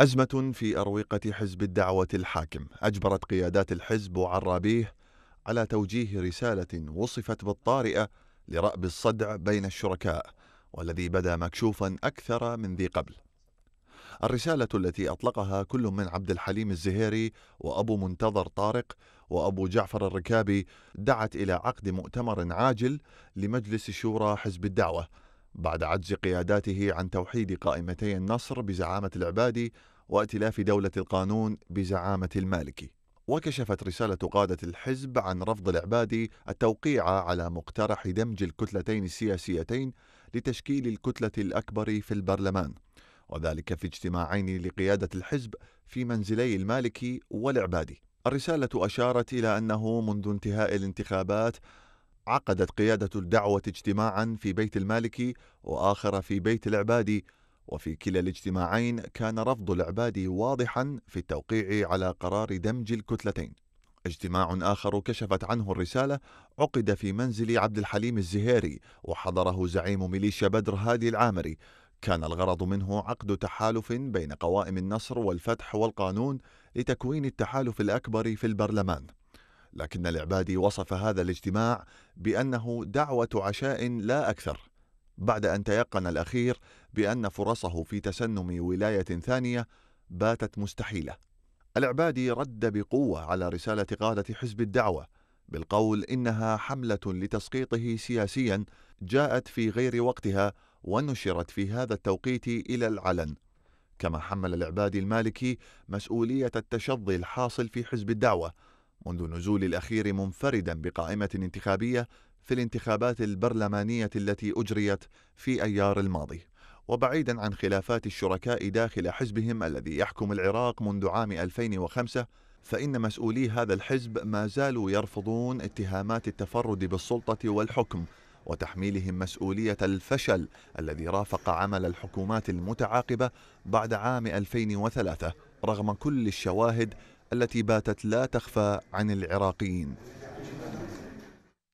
أزمة في أروقة حزب الدعوة الحاكم أجبرت قيادات الحزب وعرابيه على توجيه رسالة وصفت بالطارئة لرأب الصدع بين الشركاء والذي بدا مكشوفا أكثر من ذي قبل الرسالة التي أطلقها كل من عبد الحليم الزهيري وأبو منتظر طارق وأبو جعفر الركابي دعت إلى عقد مؤتمر عاجل لمجلس شورى حزب الدعوة بعد عجز قياداته عن توحيد قائمتي النصر بزعامة العبادي وائتلاف دولة القانون بزعامة المالكي وكشفت رسالة قادة الحزب عن رفض العبادي التوقيع على مقترح دمج الكتلتين السياسيتين لتشكيل الكتلة الأكبر في البرلمان وذلك في اجتماعين لقيادة الحزب في منزلي المالكي والعبادي الرسالة أشارت إلى أنه منذ انتهاء الانتخابات عقدت قيادة الدعوة اجتماعا في بيت المالكي وآخر في بيت العبادي وفي كلا الاجتماعين كان رفض العبادي واضحا في التوقيع على قرار دمج الكتلتين اجتماع آخر كشفت عنه الرسالة عقد في منزل عبد الحليم الزهيري وحضره زعيم ميليشيا بدر هادي العامري كان الغرض منه عقد تحالف بين قوائم النصر والفتح والقانون لتكوين التحالف الأكبر في البرلمان لكن العبادي وصف هذا الاجتماع بأنه دعوة عشاء لا أكثر بعد أن تيقن الأخير بأن فرصه في تسنم ولاية ثانية باتت مستحيلة. العبادي رد بقوة على رسالة قادة حزب الدعوة بالقول إنها حملة لتسقيطه سياسيا جاءت في غير وقتها ونشرت في هذا التوقيت إلى العلن. كما حمل العبادي المالكي مسؤولية التشظي الحاصل في حزب الدعوة منذ نزول الأخير منفردا بقائمة انتخابية في الانتخابات البرلمانية التي أجريت في أيار الماضي وبعيدا عن خلافات الشركاء داخل حزبهم الذي يحكم العراق منذ عام 2005 فإن مسؤولي هذا الحزب ما زالوا يرفضون اتهامات التفرد بالسلطة والحكم وتحميلهم مسؤولية الفشل الذي رافق عمل الحكومات المتعاقبة بعد عام 2003 رغم كل الشواهد التي باتت لا تخفى عن العراقيين